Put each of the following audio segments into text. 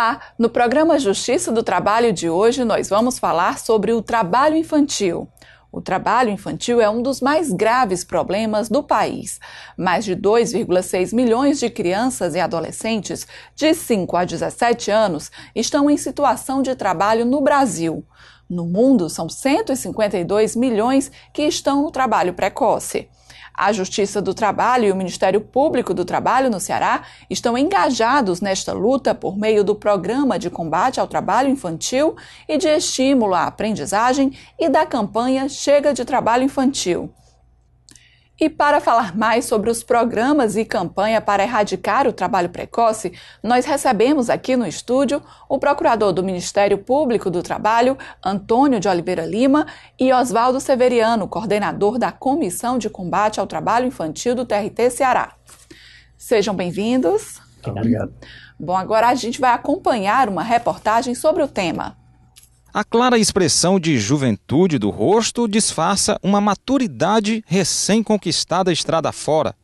Olá! No programa Justiça do Trabalho de hoje, nós vamos falar sobre o trabalho infantil. O trabalho infantil é um dos mais graves problemas do país. Mais de 2,6 milhões de crianças e adolescentes de 5 a 17 anos estão em situação de trabalho no Brasil. No mundo, são 152 milhões que estão no trabalho precoce. A Justiça do Trabalho e o Ministério Público do Trabalho no Ceará estão engajados nesta luta por meio do Programa de Combate ao Trabalho Infantil e de Estímulo à Aprendizagem e da campanha Chega de Trabalho Infantil. E para falar mais sobre os programas e campanha para erradicar o trabalho precoce, nós recebemos aqui no estúdio o procurador do Ministério Público do Trabalho, Antônio de Oliveira Lima, e Oswaldo Severiano, coordenador da Comissão de Combate ao Trabalho Infantil do TRT Ceará. Sejam bem-vindos. Obrigado. Bom, agora a gente vai acompanhar uma reportagem sobre o tema. A clara expressão de juventude do rosto disfarça uma maturidade recém-conquistada estrada fora.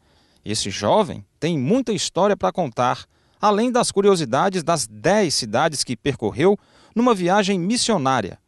Esse jovem tem muita história para contar, além das curiosidades das dez cidades que percorreu numa viagem missionária.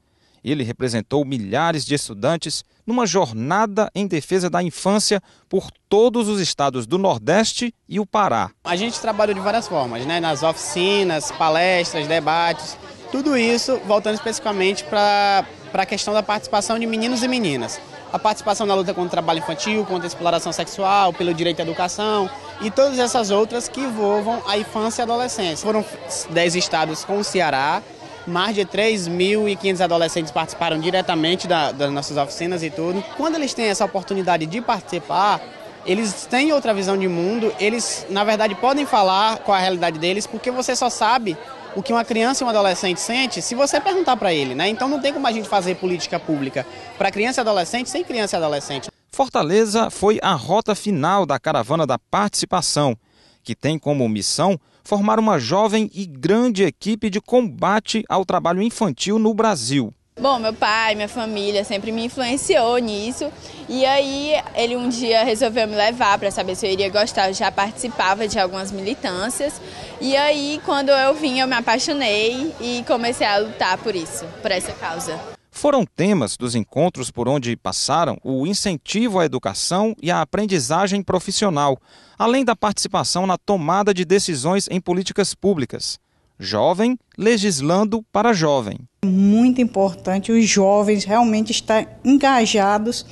Ele representou milhares de estudantes numa jornada em defesa da infância por todos os estados do Nordeste e o Pará. A gente trabalhou de várias formas, né? nas oficinas, palestras, debates tudo isso voltando especificamente para a questão da participação de meninos e meninas. A participação na luta contra o trabalho infantil, contra a exploração sexual, pelo direito à educação e todas essas outras que envolvam a infância e a adolescência. Foram 10 estados com o Ceará, mais de 3.500 adolescentes participaram diretamente da, das nossas oficinas e tudo. Quando eles têm essa oportunidade de participar, eles têm outra visão de mundo, eles, na verdade, podem falar com a realidade deles, porque você só sabe o que uma criança e um adolescente sente se você perguntar para ele, né? Então não tem como a gente fazer política pública para criança e adolescente sem criança e adolescente. Fortaleza foi a rota final da caravana da participação, que tem como missão formar uma jovem e grande equipe de combate ao trabalho infantil no Brasil. Bom, meu pai, minha família sempre me influenciou nisso. E aí ele um dia resolveu me levar para saber se eu iria gostar. Eu já participava de algumas militâncias. E aí quando eu vim, eu me apaixonei e comecei a lutar por isso, por essa causa. Foram temas dos encontros por onde passaram o incentivo à educação e à aprendizagem profissional, além da participação na tomada de decisões em políticas públicas jovem legislando para jovem. Muito importante os jovens realmente estar engajados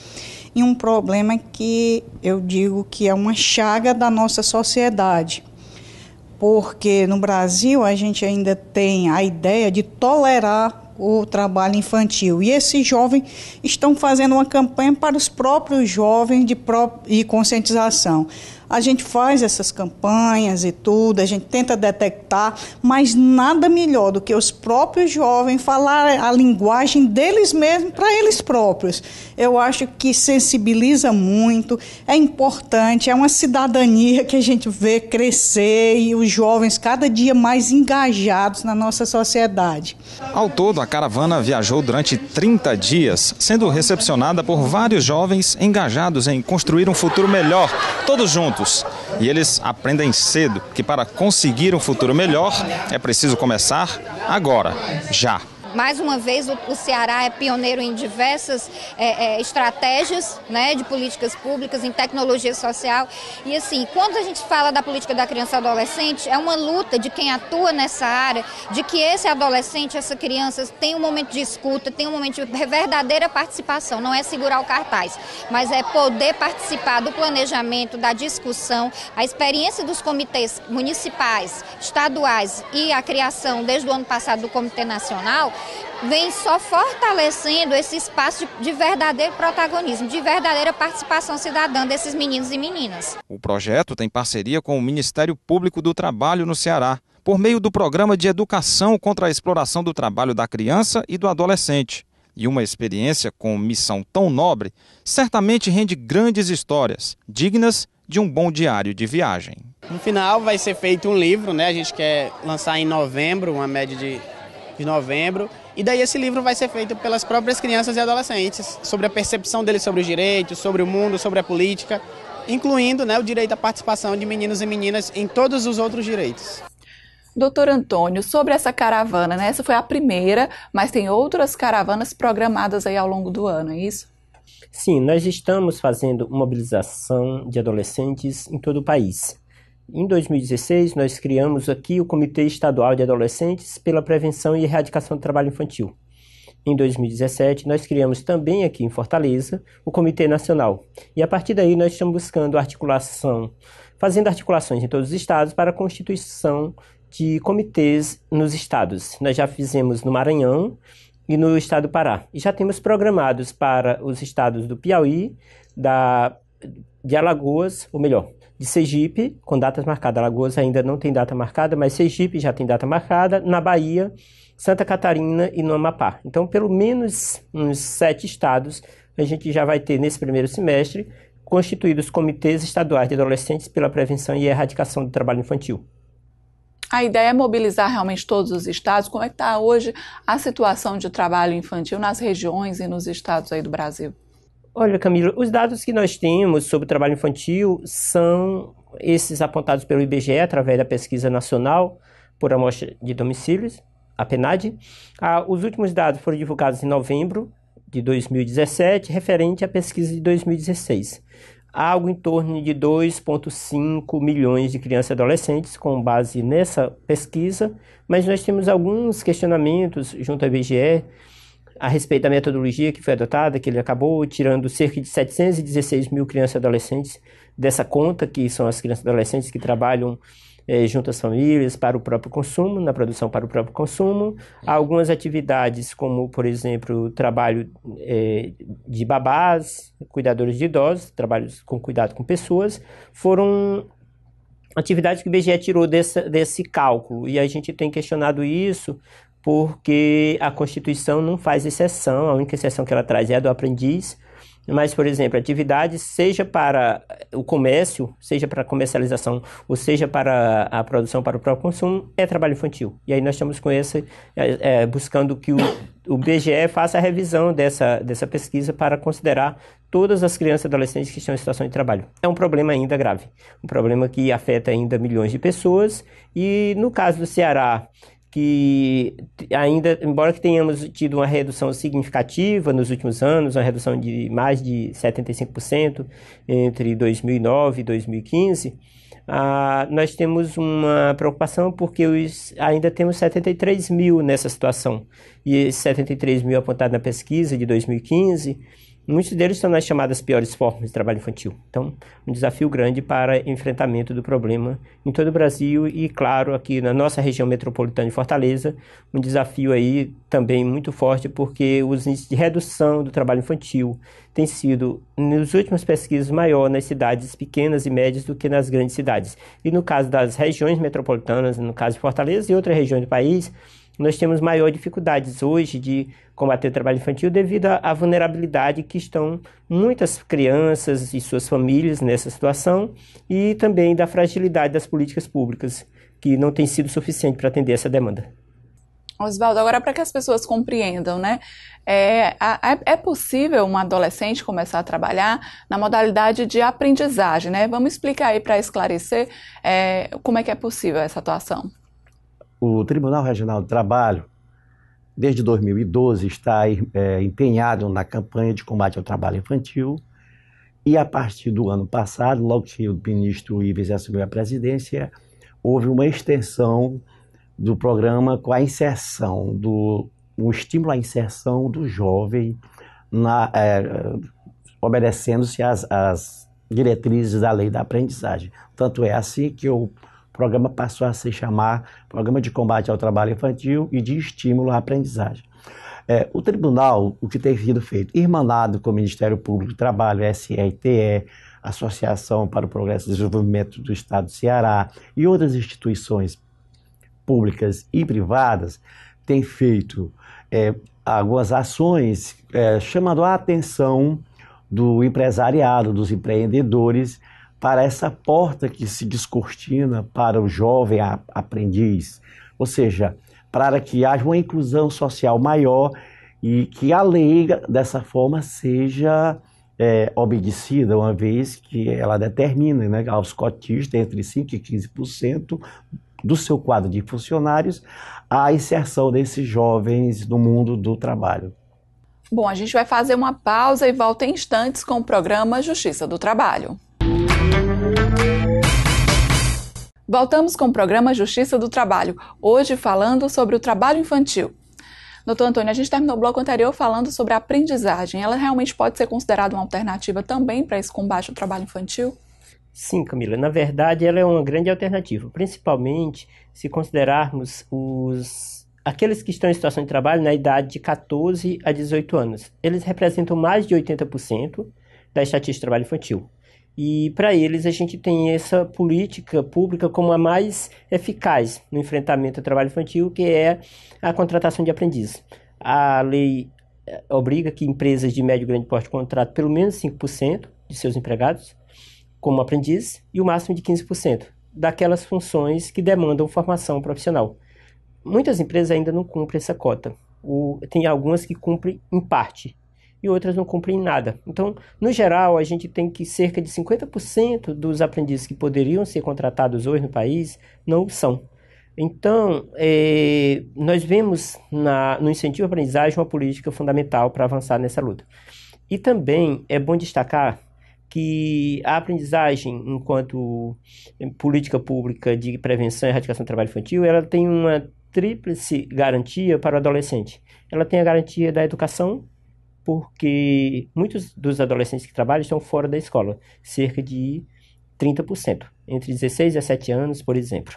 em um problema que eu digo que é uma chaga da nossa sociedade. Porque no Brasil a gente ainda tem a ideia de tolerar o trabalho infantil. E esses jovens estão fazendo uma campanha para os próprios jovens de, pró e conscientização. A gente faz essas campanhas e tudo, a gente tenta detectar, mas nada melhor do que os próprios jovens falar a linguagem deles mesmos para eles próprios. Eu acho que sensibiliza muito, é importante, é uma cidadania que a gente vê crescer e os jovens cada dia mais engajados na nossa sociedade. Ao todo, a caravana viajou durante 30 dias, sendo recepcionada por vários jovens engajados em construir um futuro melhor, todos juntos juntos. E eles aprendem cedo que para conseguir um futuro melhor é preciso começar agora, já. Mais uma vez, o, o Ceará é pioneiro em diversas é, é, estratégias né, de políticas públicas, em tecnologia social. E assim, quando a gente fala da política da criança e adolescente, é uma luta de quem atua nessa área, de que esse adolescente, essa criança tem um momento de escuta, tem um momento de verdadeira participação. Não é segurar o cartaz, mas é poder participar do planejamento, da discussão, a experiência dos comitês municipais, estaduais e a criação desde o ano passado do Comitê Nacional vem só fortalecendo esse espaço de, verdadeiro protagonismo, de verdadeira participação cidadã desses meninos e meninas. O projeto tem parceria com o Ministério Público do Trabalho no Ceará, por meio do Programa de Educação contra a Exploração do Trabalho da Criança e do Adolescente. E uma experiência com missão tão nobre certamente rende grandes histórias, dignas de um bom diário de viagem. No final vai ser feito um livro, né? A gente quer lançar em novembro, uma média de de novembro. E daí esse livro vai ser feito pelas próprias crianças e adolescentes, sobre a percepção deles sobre os direitos, sobre o mundo, sobre a política, incluindo né, o direito à participação de meninos e meninas em todos os outros direitos. Doutor Antônio, sobre essa caravana, né? Essa foi a primeira, mas tem outras caravanas programadas aí ao longo do ano, é isso? Sim, nós estamos fazendo mobilização de adolescentes em todo o país. Em 2016, nós criamos aqui o Comitê Estadual de Adolescentes pela Prevenção e Erradicação do Trabalho Infantil. Em 2017, nós criamos também aqui em Fortaleza o Comitê Nacional. E a partir daí, nós estamos buscando articulação, fazendo articulações em todos os estados para a constituição de comitês nos estados. Nós já fizemos no Maranhão e no estado do Pará. E já temos programados para os estados do Piauí, da, de Alagoas, ou melhor, de Sergipe, com datas marcadas. Alagoas ainda não tem data marcada, mas Sergipe já tem data marcada. Na Bahia, Santa Catarina e no Amapá. Então, pelo menos uns sete estados a gente já vai ter nesse primeiro semestre constituídos comitês estaduais de adolescentes pela prevenção e erradicação do trabalho infantil. A ideia é mobilizar realmente todos os estados. Como é que está hoje a situação de trabalho infantil nas regiões e nos estados aí do Brasil? Olha, Camilo, os dados que nós temos sobre o trabalho infantil são esses apontados pelo IBGE através da pesquisa nacional por amostra de domicílios, a PNAD. Ah, os últimos dados foram divulgados em novembro de 2017, referente à pesquisa de 2016. Algo em torno de 2,5 milhões de crianças e adolescentes com base nessa pesquisa, mas nós temos alguns questionamentos junto à IBGE a respeito da metodologia que foi adotada, que ele acabou tirando cerca de 716 mil crianças e adolescentes dessa conta, que são as crianças e adolescentes que trabalham é, junto às famílias para o próprio consumo, na produção para o próprio consumo. Há algumas atividades, como, por exemplo, o trabalho é, de babás, cuidadores de idosos, trabalhos com cuidado com pessoas, foram atividades que o IBGE tirou dessa, desse cálculo. E a gente tem questionado isso porque a Constituição não faz exceção, a única exceção que ela traz é a do aprendiz. Mas, por exemplo, atividades, seja para o comércio, seja para a comercialização, ou seja para a produção para o próprio consumo, é trabalho infantil. E aí nós estamos com esse, é, é, buscando que o, o BGE faça a revisão dessa, dessa pesquisa para considerar todas as crianças e adolescentes que estão em situação de trabalho. É um problema ainda grave, um problema que afeta ainda milhões de pessoas. E no caso do Ceará, que ainda, embora que tenhamos tido uma redução significativa nos últimos anos, uma redução de mais de 75% entre 2009 e 2015, ah, nós temos uma preocupação porque os, ainda temos 73 mil nessa situação. E esses 73 mil apontados na pesquisa de 2015 Muitos deles estão nas chamadas piores formas de trabalho infantil. Então, um desafio grande para enfrentamento do problema em todo o Brasil e, claro, aqui na nossa região metropolitana de Fortaleza, um desafio aí também muito forte porque os índices de redução do trabalho infantil têm sido, nas últimas pesquisas, maior nas cidades pequenas e médias do que nas grandes cidades. E no caso das regiões metropolitanas, no caso de Fortaleza e outras regiões do país, nós temos maior dificuldades hoje de combater o trabalho infantil devido à vulnerabilidade que estão muitas crianças e suas famílias nessa situação e também da fragilidade das políticas públicas, que não tem sido suficiente para atender essa demanda. Oswaldo, agora para que as pessoas compreendam, né? É, é possível um adolescente começar a trabalhar na modalidade de aprendizagem, né? Vamos explicar aí para esclarecer é, como é que é possível essa atuação o Tribunal Regional do Trabalho, desde 2012, está é, empenhado na campanha de combate ao trabalho infantil. E a partir do ano passado, logo que o ministro Ives assumiu a presidência, houve uma extensão do programa com a inserção do um estímulo à inserção do jovem, na, é, obedecendo-se às, às diretrizes da lei da aprendizagem. Tanto é assim que eu o programa passou a se chamar Programa de Combate ao Trabalho Infantil e de Estímulo à Aprendizagem. É, o tribunal, o que tem sido feito, irmanado com o Ministério Público do Trabalho, SRTE, Associação para o Progresso e Desenvolvimento do Estado do Ceará e outras instituições públicas e privadas, tem feito é, algumas ações é, chamando a atenção do empresariado, dos empreendedores, para essa porta que se descortina para o jovem aprendiz, ou seja, para que haja uma inclusão social maior e que a lei, dessa forma, seja é, obedecida, uma vez que ela determina né, aos cotistas entre 5% e 15% do seu quadro de funcionários a inserção desses jovens no mundo do trabalho. Bom, a gente vai fazer uma pausa e volta em instantes com o programa Justiça do Trabalho. Voltamos com o programa Justiça do Trabalho, hoje falando sobre o trabalho infantil. Doutor Antônio, a gente terminou o bloco anterior falando sobre a aprendizagem. Ela realmente pode ser considerada uma alternativa também para esse combate ao trabalho infantil? Sim, Camila. Na verdade, ela é uma grande alternativa, principalmente se considerarmos os aqueles que estão em situação de trabalho na idade de 14 a 18 anos. Eles representam mais de 80% da estatística de trabalho infantil. E para eles a gente tem essa política pública como a mais eficaz no enfrentamento ao trabalho infantil, que é a contratação de aprendiz. A lei eh, obriga que empresas de médio e grande porte contratem pelo menos 5% de seus empregados como aprendiz e o máximo de 15% daquelas funções que demandam formação profissional. Muitas empresas ainda não cumprem essa cota. O, tem algumas que cumprem em parte, e outras não cumprem nada. Então, no geral, a gente tem que cerca de 50% dos aprendizes que poderiam ser contratados hoje no país não são. Então, é, nós vemos na, no incentivo à aprendizagem uma política fundamental para avançar nessa luta. E também é bom destacar que a aprendizagem enquanto é, política pública de prevenção e erradicação do trabalho infantil, ela tem uma tríplice garantia para o adolescente. Ela tem a garantia da educação, porque muitos dos adolescentes que trabalham estão fora da escola, cerca de 30%, entre 16 e 17 anos, por exemplo.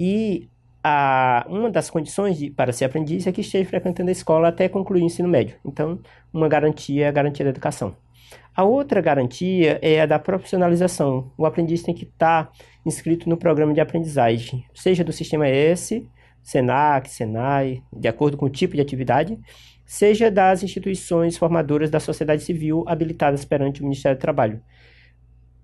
E a, uma das condições de, para ser aprendiz é que esteja frequentando a escola até concluir o ensino médio. Então, uma garantia é a garantia da educação. A outra garantia é a da profissionalização. O aprendiz tem que estar tá inscrito no programa de aprendizagem, seja do sistema S, SENAC, SENAI, de acordo com o tipo de atividade, seja das instituições formadoras da sociedade civil habilitadas perante o Ministério do Trabalho.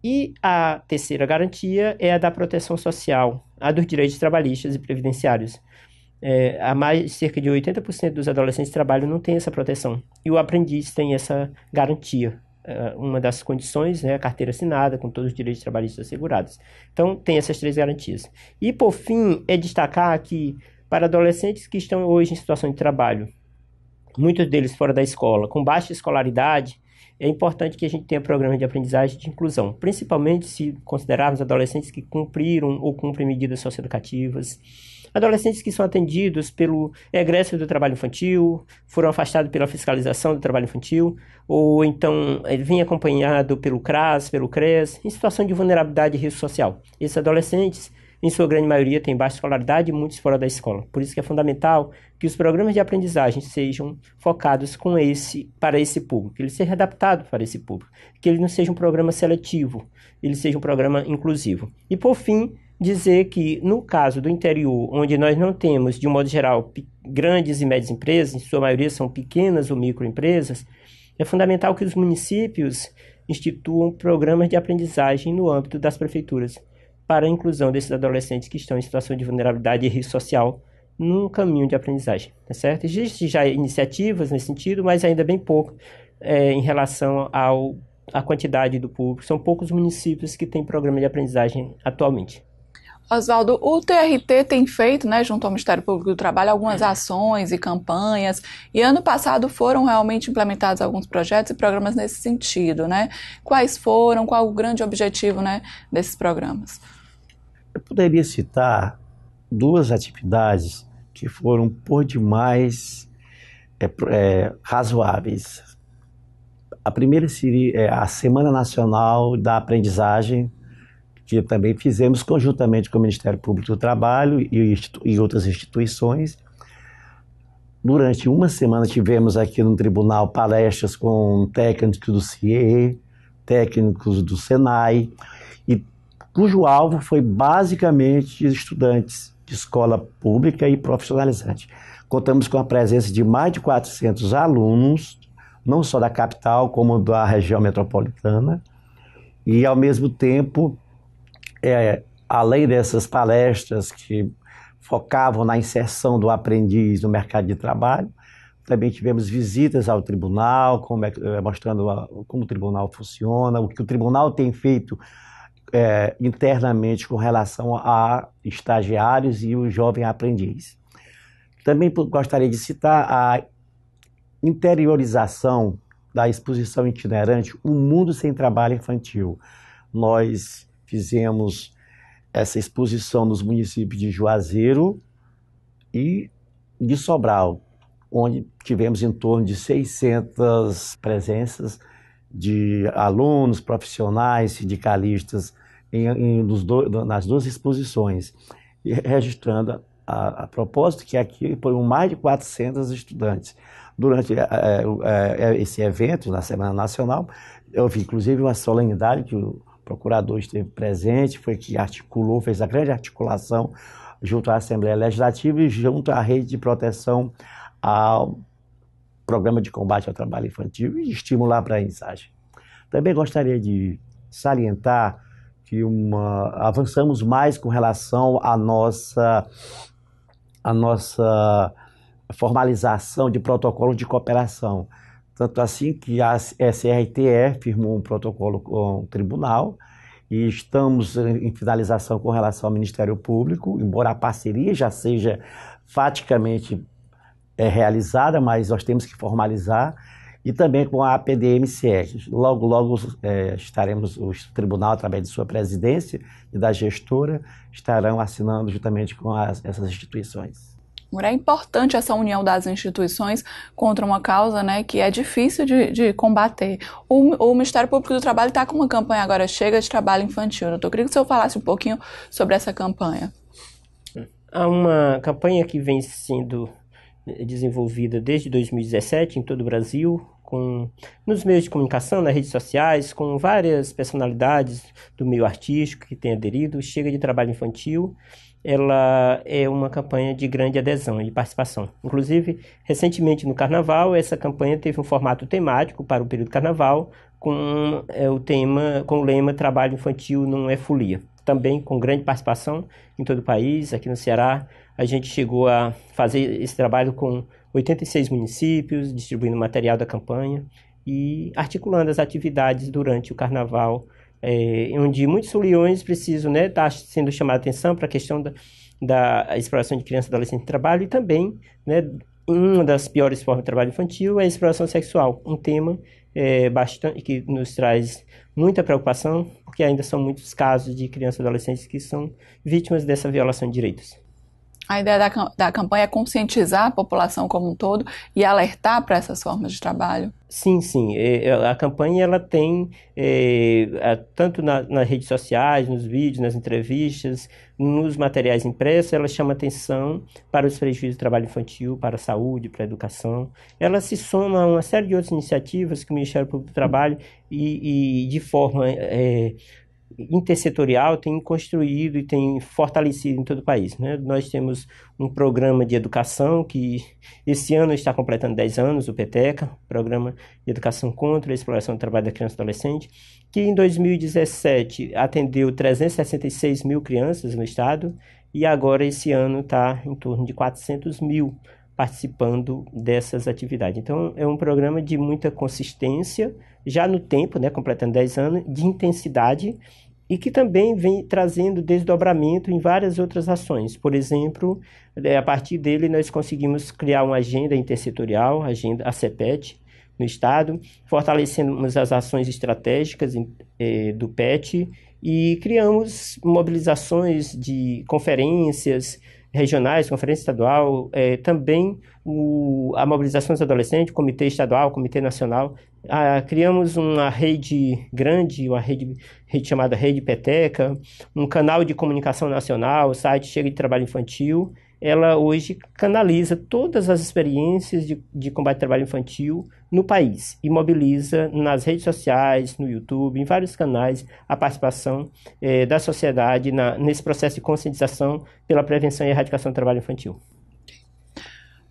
E a terceira garantia é a da proteção social, a dos direitos trabalhistas e previdenciários. É, a mais cerca de 80% dos adolescentes de trabalho não tem essa proteção e o aprendiz tem essa garantia. É, uma das condições é né, a carteira assinada com todos os direitos trabalhistas assegurados. Então, tem essas três garantias. E, por fim, é destacar que, para adolescentes que estão hoje em situação de trabalho muitos deles fora da escola, com baixa escolaridade, é importante que a gente tenha programas de aprendizagem de inclusão, principalmente se considerarmos adolescentes que cumpriram ou cumprem medidas socioeducativas, adolescentes que são atendidos pelo egresso do trabalho infantil, foram afastados pela fiscalização do trabalho infantil, ou então eh, vêm acompanhado pelo CRAS, pelo CRES, em situação de vulnerabilidade e risco social. Esses adolescentes em sua grande maioria, têm baixa escolaridade e muitos fora da escola. Por isso que é fundamental que os programas de aprendizagem sejam focados com esse, para esse público, que ele seja adaptado para esse público, que ele não seja um programa seletivo, ele seja um programa inclusivo. E por fim, dizer que no caso do interior, onde nós não temos, de um modo geral, grandes e médias empresas, em sua maioria são pequenas ou microempresas, é fundamental que os municípios instituam programas de aprendizagem no âmbito das prefeituras para a inclusão desses adolescentes que estão em situação de vulnerabilidade e risco social num caminho de aprendizagem, tá certo? Existem já iniciativas nesse sentido, mas ainda bem pouco é, em relação ao, à quantidade do público. São poucos municípios que têm programa de aprendizagem atualmente. Oswaldo, o TRT tem feito, né, junto ao Ministério Público do Trabalho, algumas é. ações e campanhas, e ano passado foram realmente implementados alguns projetos e programas nesse sentido, né? Quais foram, qual o grande objetivo, né, desses programas? Eu poderia citar duas atividades que foram por demais é, é, razoáveis. A primeira seria é, a Semana Nacional da Aprendizagem que também fizemos conjuntamente com o Ministério Público do Trabalho e, e outras instituições. Durante uma semana tivemos aqui no tribunal palestras com técnicos do CIE, técnicos do SENAI, e cujo alvo foi basicamente estudantes de escola pública e profissionalizante. Contamos com a presença de mais de 400 alunos, não só da capital, como da região metropolitana, e ao mesmo tempo é, é, além dessas palestras que focavam na inserção do aprendiz no mercado de trabalho, também tivemos visitas ao tribunal, é, eh, mostrando a, como o tribunal funciona, o que o tribunal tem feito é, internamente com relação a estagiários e o jovem aprendiz. Também gostaria de citar a interiorização da exposição itinerante O Mundo Sem Trabalho Infantil. Nós fizemos essa exposição nos municípios de Juazeiro e de Sobral, onde tivemos em torno de 600 presenças de alunos, profissionais, sindicalistas em, em do, nas duas exposições, e registrando a, a, propósito que aqui foram mais de 400 estudantes. Durante é, é, é, esse evento, na Semana Nacional, houve inclusive uma solenidade que o procurador esteve presente, foi que articulou, fez a grande articulação junto à Assembleia Legislativa e junto à rede de proteção ao programa de combate ao trabalho infantil e estimular a aprendizagem. Também gostaria de salientar que uma, avançamos mais com relação à nossa, à nossa formalização de protocolo de cooperação. Tanto assim que a SRTE firmou um protocolo com o tribunal e estamos em finalização com relação ao Ministério Público, embora a parceria já seja faticamente é, realizada, mas nós temos que formalizar, e também com a APDMCR. Logo, logo é, estaremos, o tribunal, através de sua presidência e da gestora, estarão assinando justamente com as, essas instituições. É importante essa união das instituições contra uma causa né, que é difícil de, de combater. O, o, Ministério Público do Trabalho está com uma campanha agora, chega de trabalho infantil. eu queria que o senhor falasse um pouquinho sobre essa campanha. Hum. Há uma campanha que vem sendo desenvolvida desde 2017 em todo o Brasil, com, nos meios de comunicação, nas redes sociais, com várias personalidades do meio artístico que têm aderido, chega de trabalho infantil ela é uma campanha de grande adesão e participação. Inclusive, recentemente no Carnaval, essa campanha teve um formato temático para o período Carnaval, com é, o tema, com o lema Trabalho Infantil não é folia. Também com grande participação em todo o país, aqui no Ceará, a gente chegou a fazer esse trabalho com 86 municípios, distribuindo material da campanha e articulando as atividades durante o Carnaval é, onde muitos leões precisam né, estar tá sendo chamados atenção para a questão da, da exploração de crianças e adolescentes no trabalho, e também né, uma das piores formas de trabalho infantil é a exploração sexual, um tema é, bastante que nos traz muita preocupação, porque ainda são muitos casos de crianças e adolescentes que são vítimas dessa violação de direitos. A ideia da, da campanha é conscientizar a população como um todo e alertar para essas formas de trabalho? Sim, sim. É, é, a campanha ela tem, é, tanto na, nas redes sociais, nos vídeos, nas entrevistas, nos materiais impressos, ela chama atenção para os prejuízos do trabalho infantil, para a saúde, para a educação. Ela se soma a uma série de outras iniciativas que o Ministério Público do Trabalho e, e de forma... É, intersetorial tem construído e tem fortalecido em todo o país. Né? Nós temos um programa de educação que esse ano está completando 10 anos, o PETECA, Programa de Educação contra a Exploração do Trabalho da Criança e Adolescente, que em 2017 atendeu 366 mil crianças no estado e agora esse ano está em torno de 400 mil participando dessas atividades. Então, é um programa de muita consistência, já no tempo, né, completando 10 anos, de intensidade e que também vem trazendo desdobramento em várias outras ações. Por exemplo, é, a partir dele nós conseguimos criar uma agenda intersetorial, agenda a CEPET, no Estado, fortalecemos as ações estratégicas eh, do PET e criamos mobilizações de conferências, regionais, conferência estadual, é, também o, a mobilização dos adolescentes, comitê estadual, comitê nacional. Ah, criamos uma rede grande, uma rede, rede, chamada Rede Peteca, um canal de comunicação nacional, o site Chega de Trabalho Infantil, ela hoje canaliza todas as experiências de, de combate ao trabalho infantil no país e mobiliza nas redes sociais, no YouTube, em vários canais, a participação eh, da sociedade na, nesse processo de conscientização pela prevenção e erradicação do trabalho infantil.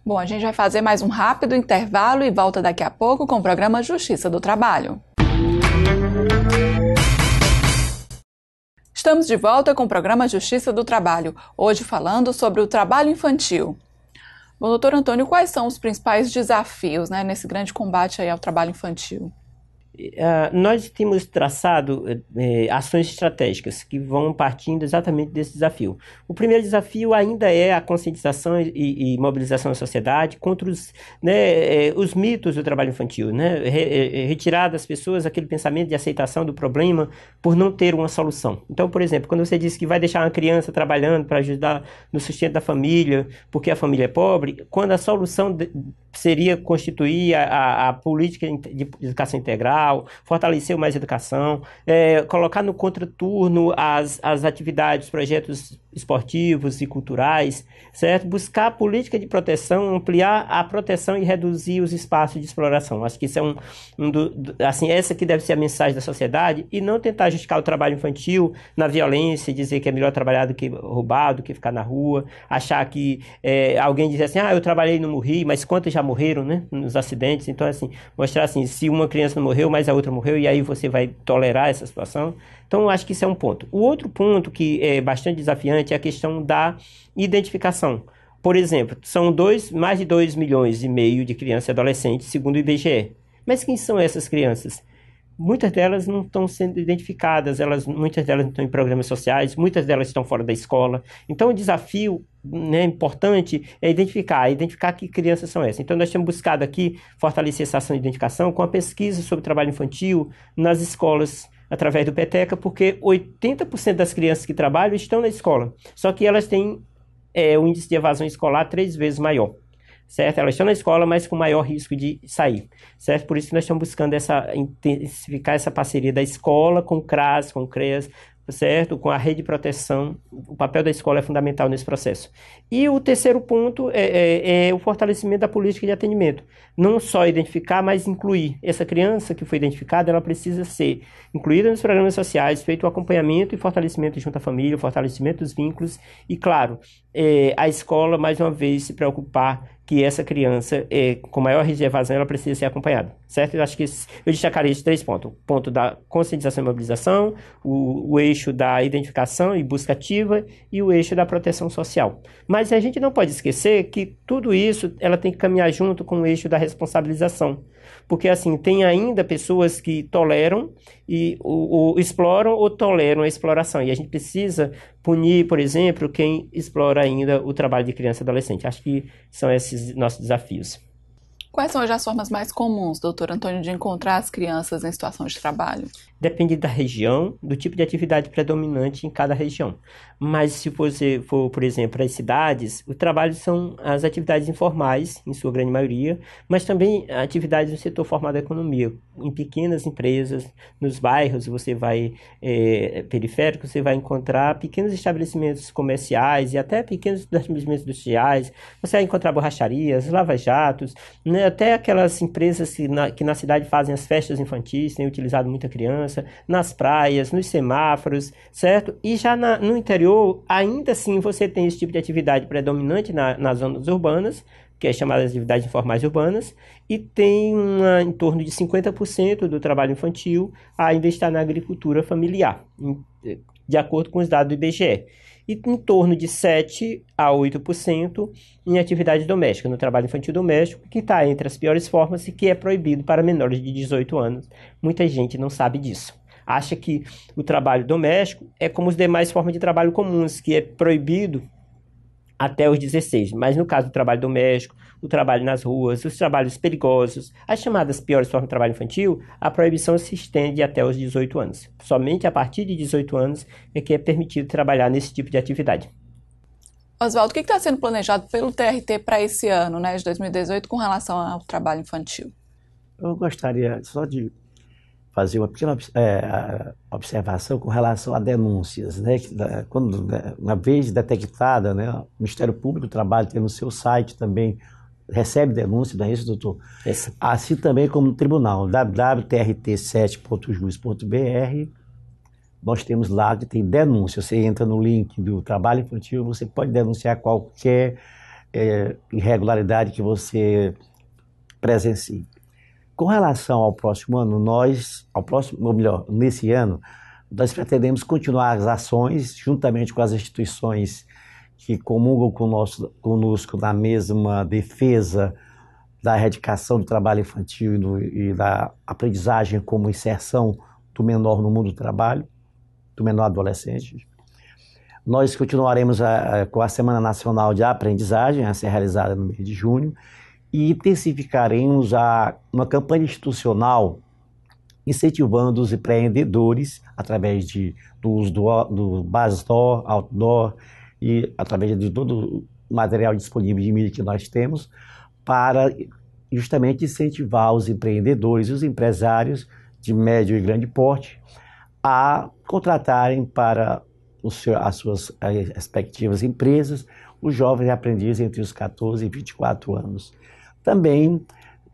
Bom, a gente vai fazer mais um rápido intervalo e volta daqui a pouco com o programa Justiça do Trabalho. Música Estamos de volta com o programa Justiça do Trabalho, hoje falando sobre o trabalho infantil. Bom, doutor Antônio, quais são os principais desafios né, nesse grande combate aí ao trabalho infantil? Uh, nós temos traçado uh, ações estratégicas que vão partindo exatamente desse desafio. O primeiro desafio ainda é a conscientização e, e mobilização da sociedade contra os, né, eh, os mitos do trabalho infantil, né? Re, retirar das pessoas aquele pensamento de aceitação do problema por não ter uma solução. Então, por exemplo, quando você diz que vai deixar uma criança trabalhando para ajudar no sustento da família porque a família é pobre, quando a solução de, seria constituir a, a, a, política de educação integral, fortalecer mais a educação, é, colocar no contraturno as, as atividades, projetos esportivos e culturais, certo? Buscar a política de proteção, ampliar a proteção e reduzir os espaços de exploração. Acho que isso é um, um do, assim, essa que deve ser a mensagem da sociedade e não tentar justificar o trabalho infantil na violência, dizer que é melhor trabalhar do que roubar, do que ficar na rua, achar que é, alguém diz assim, ah, eu trabalhei e não morri, mas quantas já já morreram, né? Nos acidentes. Então, assim, mostrar assim, se uma criança não morreu, mas a outra morreu, e aí você vai tolerar essa situação. Então, acho que isso é um ponto. O outro ponto que é bastante desafiante é a questão da identificação. Por exemplo, são dois, mais de 2 milhões e meio de crianças e adolescentes, segundo o IBGE. Mas quem são essas crianças? muitas delas não estão sendo identificadas, elas, muitas delas estão em programas sociais, muitas delas estão fora da escola. Então, o desafio né, importante é identificar, identificar que crianças são essas. Então, nós temos buscado aqui fortalecer essa ação de identificação com a pesquisa sobre trabalho infantil nas escolas através do PETECA, porque 80% das crianças que trabalham estão na escola, só que elas têm é, o índice de evasão escolar três vezes maior certo? Elas estão na escola, mas com maior risco de sair, certo? Por isso que nós estamos buscando essa, intensificar essa parceria da escola com o CRAS, com o CREAS, certo? Com a rede de proteção, o papel da escola é fundamental nesse processo. E o terceiro ponto é, é, é, o fortalecimento da política de atendimento. Não só identificar, mas incluir. Essa criança que foi identificada, ela precisa ser incluída nos programas sociais, feito o acompanhamento e fortalecimento junto à família, fortalecimento dos vínculos e, claro, é, a escola, mais uma vez, se preocupar que essa criança é, com maior risco de evasão ela precisa ser acompanhada, certo? Eu acho que eu destacaria esses três pontos: o ponto da conscientização e mobilização, o, o eixo da identificação e busca ativa e o eixo da proteção social. Mas a gente não pode esquecer que tudo isso ela tem que caminhar junto com o eixo da responsabilização porque, assim, tem ainda pessoas que toleram e o exploram ou toleram a exploração. E a gente precisa punir, por exemplo, quem explora ainda o trabalho de criança e adolescente. Acho que são esses nossos desafios. Quais são as formas mais comuns, doutor Antônio, de encontrar as crianças em situação de trabalho? Depende da região, do tipo de atividade predominante em cada região. Mas se você for, por exemplo, para as cidades, o trabalho são as atividades informais, em sua grande maioria, mas também atividades no setor formal da economia. Em pequenas empresas, nos bairros, você vai é, eh, periférico, você vai encontrar pequenos estabelecimentos comerciais e até pequenos estabelecimentos industriais. Você vai encontrar borracharias, lava-jatos, né? até aquelas empresas que na, que na cidade fazem as festas infantis, têm utilizado muita criança segurança, nas praias, nos semáforos, certo? E já na, no interior, ainda assim você tem esse tipo de atividade predominante na, nas zonas urbanas, que é chamada de atividades informais urbanas, e tem uma, em torno de 50% do trabalho infantil ainda está na agricultura familiar, de acordo com os dados do IBGE e em torno de 7 a 8% em atividade doméstica, no trabalho infantil doméstico, que está entre as piores formas e que é proibido para menores de 18 anos. Muita gente não sabe disso. Acha que o trabalho doméstico é como as demais formas de trabalho comuns, que é proibido até os 16, mas no caso do trabalho doméstico, o trabalho nas ruas, os trabalhos perigosos, as chamadas piores formas de trabalho infantil, a proibição se estende até os 18 anos. Somente a partir de 18 anos é que é permitido trabalhar nesse tipo de atividade. Oswaldo, o que está sendo planejado pelo TRT para esse ano, né, de 2018, com relação ao trabalho infantil? Eu gostaria só de fazer uma pequena é, observação com relação a denúncias. Né? Quando, né, uma vez detectada, né, o Ministério Público trabalha, tem no seu site também, recebe denúncia, não é isso, doutor? Esse. Assim também como no tribunal, www.trt7.jus.br, nós temos lá que tem denúncia. Você entra no link do trabalho infantil, você pode denunciar qualquer é, irregularidade que você presencie. Com relação ao próximo ano, nós, ao próximo, ou melhor, nesse ano, nós pretendemos continuar as ações juntamente com as instituições que comungam conosco, na mesma defesa da erradicação do trabalho infantil e, e, da aprendizagem como inserção do menor no mundo do trabalho, do menor adolescente. Nós continuaremos a, eh, a, eh, com a Semana Nacional de Aprendizagem, a ser realizada no mês de junho, e intensificaremos a, uma campanha institucional incentivando os empreendedores através de, do uso do, do basdoor, outdoor e através de todo o material disponível de mídia que nós temos para justamente incentivar os empreendedores e os empresários de médio e grande porte a contratarem para seu, as suas eh, respectivas empresas os jovens aprendizes entre os 14 e 24 anos. Também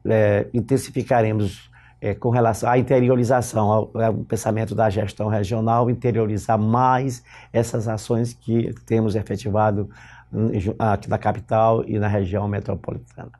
é, intensificaremos é, com relação à interiorização, ao, ao, é, pensamento da gestão regional, interiorizar mais essas ações que temos efetivado aqui na capital e na região metropolitana.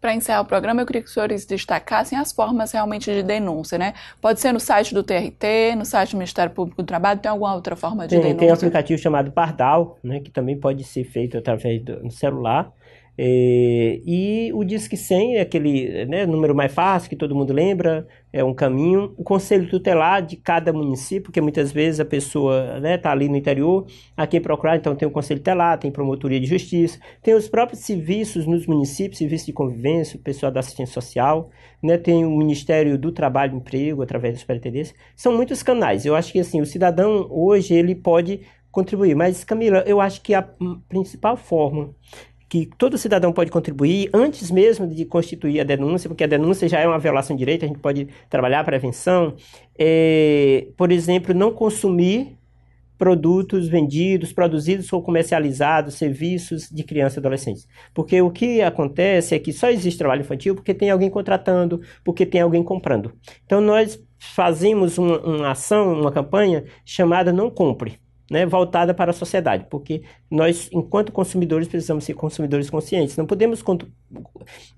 Para encerrar o programa, eu queria que os senhores destacassem as formas realmente de denúncia, né? Pode ser no site do TRT, no site do Ministério Público do Trabalho, tem alguma outra forma de tem, denúncia? Tem um aplicativo chamado Pardal, né, que também pode ser feito através do celular é, e o Disque 100 é aquele né, número mais fácil que todo mundo lembra, é um caminho. O conselho tutelar de cada município, que muitas vezes a pessoa está né, tá ali no interior, aqui procurar, então tem o conselho tutelar, tem promotoria de justiça, tem os próprios serviços nos municípios, serviço de convivência, o pessoal da assistência social, né, tem o Ministério do Trabalho e Emprego, através da superintendência. São muitos canais. Eu acho que assim, o cidadão hoje ele pode contribuir. Mas, Camila, eu acho que a principal forma que todo cidadão pode contribuir antes mesmo de constituir a denúncia, porque a denúncia já é uma violação de direito, a gente pode trabalhar a prevenção. É, por exemplo, não consumir produtos vendidos, produzidos ou comercializados, serviços de crianças e adolescentes. Porque o que acontece é que só existe trabalho infantil porque tem alguém contratando, porque tem alguém comprando. Então nós fazemos uma, uma ação, uma campanha chamada Não Compre né, voltada para a sociedade, porque nós, enquanto consumidores, precisamos ser consumidores conscientes. Não podemos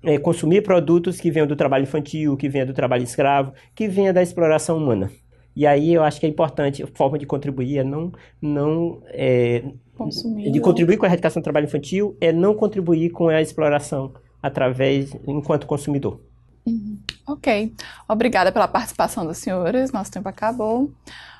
é, consumir produtos que venham do trabalho infantil, que venham do trabalho escravo, que venham da exploração humana. E aí eu acho que é importante, a forma de contribuir é não, não é, consumir, de né? contribuir com a erradicação do trabalho infantil é não contribuir com a exploração através, enquanto consumidor. Uhum. Ok. Obrigada pela participação das senhoras. Nosso tempo acabou.